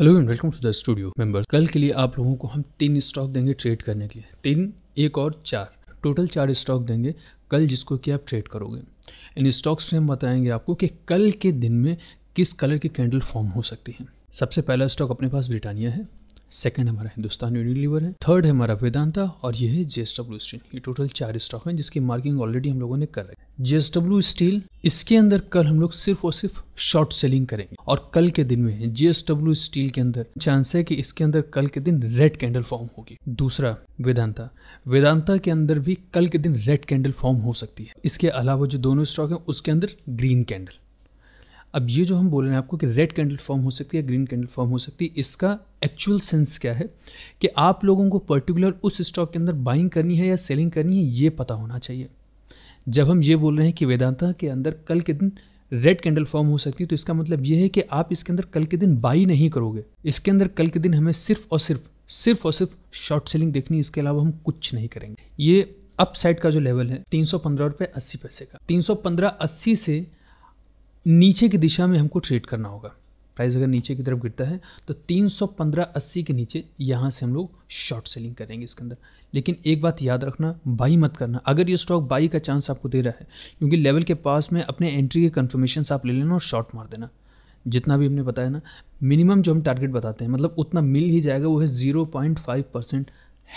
hello and welcome to the studio members कल के लिए आप लोगों को हम तीन स्टॉक देंगे ट्रेड करने के लिए तीन एक और चार टोटल चार स्टॉक देंगे कल जिसको कि आप ट्रेड करोगे इन स्टॉक्स में हम बताएंगे आपको कि कल के दिन में किस कलर की कैंडल फॉर्म हो सकती है सबसे पहला स्टॉक अपने पास ब्रिटानिया है सेकेंड हमारा हिंदुस्तान यूनिलीवर है थर्ड है हमारा वेदांता और ये है जे स्टॉक ये टोटल चार स्टॉक हैं जिसकी मार्किंग ऑलरेडी हम लोगों ने कर रखी है जे स्टील इसके अंदर कल हम लोग सिर्फ और सिर्फ शॉर्ट सेलिंग करेंगे और कल के दिन में जे स्टील के अंदर चांस है कि इसके अंदर कल के दिन रेड कैंडल फॉर्म होगी दूसरा वेदांता वेदांता के अंदर भी कल के दिन रेड कैंडल फॉर्म हो सकती है इसके अलावा जो दोनों स्टॉक हैं उसके अंदर ग्रीन कैंडल अब ये जो हम बोल रहे हैं आपको कि रेड कैंडल फॉर्म हो सकती है ग्रीन कैंडल फॉर्म हो सकती है इसका एक्चुअल सेंस क्या है कि आप लोगों को पर्टिकुलर उस स्टॉक के अंदर बाइंग करनी है या सेलिंग करनी है ये पता होना चाहिए जब हम ये बोल रहे हैं कि वेदांता के अंदर कल के दिन रेड कैंडल फॉर्म हो सकती है तो इसका मतलब ये है कि आप इसके अंदर कल के दिन बाई नहीं करोगे इसके अंदर कल के दिन हमें सिर्फ और सिर्फ सिर्फ और सिर्फ शॉर्ट सेलिंग देखनी इसके अलावा हम कुछ नहीं करेंगे ये अप साइड का जो लेवल है तीन सौ पंद्रह रुपये अस्सी पैसे का तीन सौ पंद्रह अस्सी से नीचे की दिशा में हमको ट्रेड करना होगा प्राइस अगर नीचे की तरफ गिरता है तो तीन सौ पंद्रह अस्सी के नीचे यहाँ से हम लोग शॉर्ट सेलिंग करेंगे इसके अंदर लेकिन एक बात याद रखना बाई मत करना अगर ये स्टॉक बाई का चांस आपको दे रहा है क्योंकि लेवल के पास में अपने एंट्री के कन्फर्मेशन आप ले लेना और शॉर्ट मार देना जितना भी हमने बताया ना मिनिमम जो हम टारगेट बताते हैं मतलब उतना मिल ही जाएगा वो है zero point five percent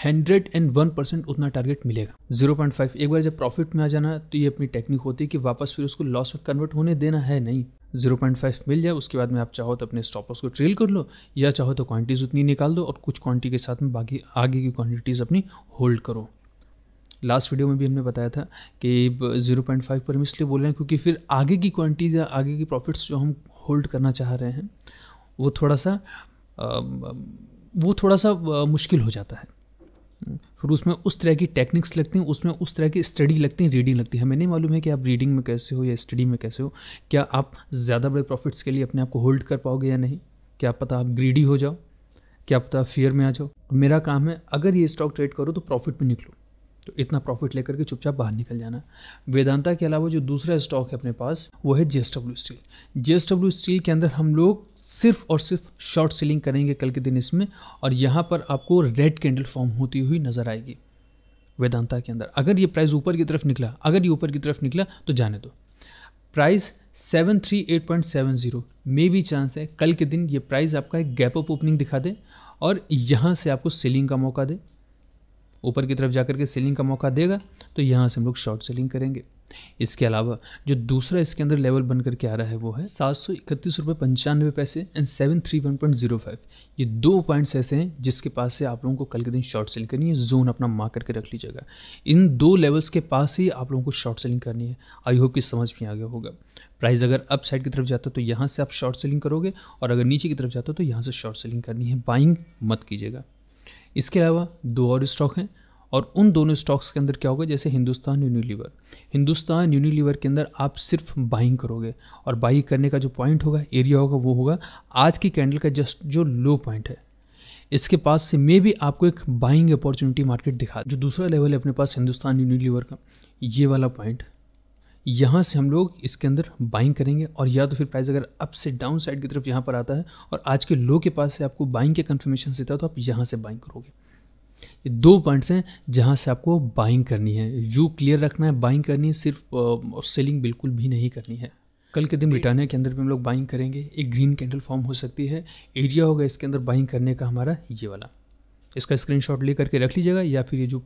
hundred and one percent उतना टारगेट मिलेगा जीरो पॉइंट फाइव एक बार जब प्रॉफिट में आ जाना तो ये अपनी टेक्निक होती है कि वापस फिर उसको लॉस में कन्वर्ट होने देना है नहीं जीरो पॉइंट फाइव मिल जाए उसके बाद में आप चाहो तो अपने स्टॉपर्स को ट्रेल कर लो या चाहो तो क्वांटिटीज़ उतनी निकाल दो और कुछ क्वांटिटी के साथ में बाकी आगे की क्वांटिटीज़ अपनी होल्ड करो लास्ट वीडियो में भी हमने बताया था कि जीरो पॉइंट फाइव पर हम इसलिए बोल रहे हैं क्योंकि फिर आगे की क्वांटिटी या आगे की प्रॉफिट्स जो हम होल्ड करना चाह रहे हैं वो थोड़ा सा वो थोड़ा सा मुश्किल हो जाता है और उसमें उस तरह की टेक्निक्स लगती हैं उसमें उस तरह की स्टडी लगती है रीडिंग लगती है हमें नहीं मालूम है कि आप रीडिंग में कैसे हो या स्टडी में कैसे हो क्या आप ज़्यादा बड़े प्रॉफिट्स के लिए अपने आप को होल्ड कर पाओगे या नहीं क्या पता आप ग्रीडी हो जाओ क्या पता आप फियर में आ जाओ मेरा काम है अगर ये स्टॉक ट्रेड करो तो प्रॉफिट में निकलो तो इतना प्रॉफिट लेकर के चुपचाप बाहर निकल जाना वेदांता के अलावा जो दूसरा स्टॉक है अपने पास वो है जे स्टील जे स्टील के अंदर हम लोग सिर्फ और सिर्फ शॉर्ट सेलिंग करेंगे कल के दिन इसमें और यहाँ पर आपको रेड कैंडल फॉर्म होती हुई नज़र आएगी वेदांता के अंदर अगर ये प्राइस ऊपर की तरफ निकला अगर ये ऊपर की तरफ निकला तो जाने दो प्राइस 738.70 मे भी चांस है कल के दिन ये प्राइस आपका एक गैप अप ओपनिंग दिखा दे और यहाँ से आपको सेलिंग का मौका दे ऊपर की तरफ जा करके सेलिंग का मौका देगा तो यहाँ से हम लोग शॉर्ट सेलिंग करेंगे इसके अलावा जो दूसरा इसके अंदर लेवल बन करके आ रहा है वो है सात सौ इकतीस रुपये पंचानवे पैसे and seven three one point zero five ये दो पॉइंट्स ऐसे हैं जिसके पास से आप लोगों को कल के दिन शॉर्ट सेलिंग करनी है जोन अपना मार करके रख लीजिएगा इन दो लेवल्स के पास ही आप लोगों को शॉर्ट सेलिंग करनी है आई होप कि समझ में आ गया होगा प्राइस अगर अप साइड की तरफ जाता तो यहाँ से आप शॉर्ट सेलिंग करोगे और अगर नीचे की तरफ जाता तो यहाँ से शॉर्ट सेलिंग करनी है बाइंग मत कीजिएगा इसके अलावा दो और स्टॉक हैं और उन दोनों स्टॉक्स के अंदर क्या होगा जैसे हिंदुस्तान यूनिलीवर हिंदुस्तान यूनिलीवर के अंदर आप सिर्फ बाइंग करोगे और बाइंग करने का जो पॉइंट होगा एरिया होगा वो होगा आज की कैंडल का जस्ट जो लो पॉइंट है इसके पास से मे भी आपको एक बाइंग अपॉर्चुनिटी मार्केट दिखा जो दूसरा लेवल है अपने पास हिंदुस्तान यूनिलीवर का ये वाला पॉइंट यहाँ से हम लोग इसके अंदर बाइंग करेंगे और या तो फिर प्राइस अगर अप से डाउन साइड की तरफ यहाँ पर आता है और आज के लो के पास से आपको बाइंग के कन्फर्मेशन देता है तो आप यहाँ से बाइंग करोगे ये दो पॉइंट्स हैं जहाँ से आपको बाइंग करनी है यू क्लियर रखना है बाइंग करनी है सिर्फ और सेलिंग बिल्कुल भी नहीं करनी है कल के दिन ब्रिटानिया के अंदर भी हम लोग बाइंग करेंगे एक ग्रीन कैंडल फॉर्म हो सकती है एरिया होगा इसके अंदर बाइंग करने का हमारा ये वाला इसका स्क्रीनशॉट ले करके रख लीजिएगा या फिर ये जो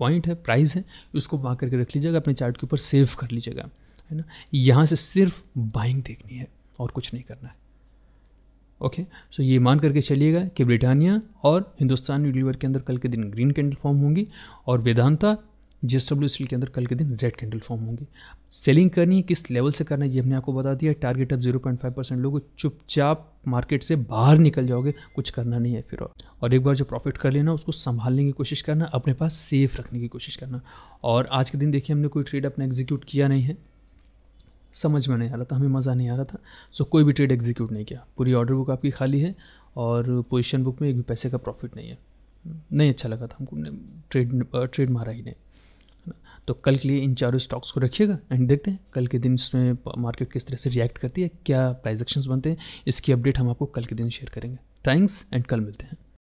पॉइंट है प्राइस है उसको वहाँ करके रख लीजिएगा अपने चार्ट के ऊपर सेव कर लीजिएगा है ना यहाँ से सिर्फ बाइंग देखनी है और कुछ नहीं करना है ओके सो ये मान करके चलिएगा कि ब्रिटानिया और हिंदुस्तान यूनिवर के अंदर कल के दिन ग्रीन कैंडल फॉर्म होंगी और Vedanta J S W steel के अंदर कल के दिन रेड कैंडल फॉर्म होंगी सेलिंग करनी है किस लेवल से करना है ये हमने आपको बता दिया टारगेट अब जीरो पॉइंट फाइव परसेंट लोग चुपचाप मार्केट से बाहर निकल जाओगे कुछ करना नहीं है फिर और, और एक बार जो प्रॉफिट कर लेना उसको संभालने की कोशिश करना अपने पास सेफ रखने की कोशिश करना और आज के दिन देखिए हमने कोई ट्रेड अपना एग्जीक्यूट किया नहीं है समझ में नहीं आ रहा था हमें मज़ा नहीं आ रहा था सो कोई भी ट्रेड एग्जीक्यूट नहीं किया पूरी ऑर्डर बुक आपकी खाली है और पोजिशन बुक में एक भी पैसे का प्रॉफिट नहीं है नहीं अच्छा लगा था हमको ट्रेड ट्रेड मारा ही नहीं तो कल के लिए इन चारों स्टॉक्स को रखिएगा एंड देखते हैं कल के दिन इसमें मार्केट किस तरह से रिएक्ट करती है क्या प्राइजेक्शन बनते हैं इसकी अपडेट हम आपको कल के दिन शेयर करेंगे थैंक्स एंड कल मिलते हैं